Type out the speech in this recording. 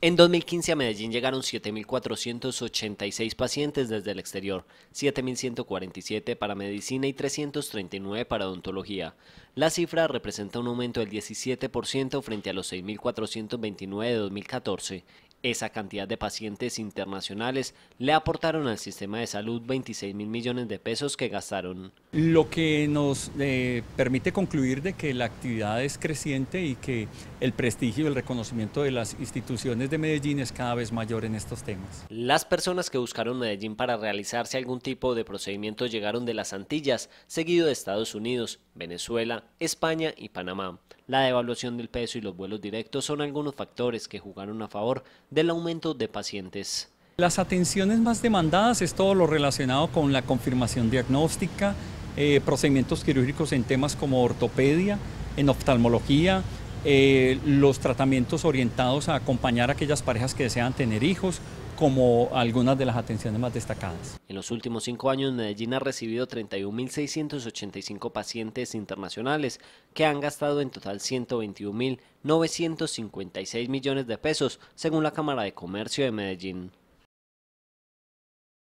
En 2015 a Medellín llegaron 7.486 pacientes desde el exterior, 7.147 para medicina y 339 para odontología. La cifra representa un aumento del 17% frente a los 6.429 de 2014. Esa cantidad de pacientes internacionales le aportaron al sistema de salud 26.000 millones de pesos que gastaron. Lo que nos eh, permite concluir de que la actividad es creciente y que el prestigio y el reconocimiento de las instituciones de Medellín es cada vez mayor en estos temas. Las personas que buscaron Medellín para realizarse algún tipo de procedimiento llegaron de las Antillas, seguido de Estados Unidos, Venezuela, España y Panamá. La devaluación del peso y los vuelos directos son algunos factores que jugaron a favor del aumento de pacientes. Las atenciones más demandadas es todo lo relacionado con la confirmación diagnóstica, eh, procedimientos quirúrgicos en temas como ortopedia, en oftalmología, eh, los tratamientos orientados a acompañar a aquellas parejas que desean tener hijos, como algunas de las atenciones más destacadas. En los últimos cinco años, Medellín ha recibido 31.685 pacientes internacionales que han gastado en total 121.956 millones de pesos, según la Cámara de Comercio de Medellín.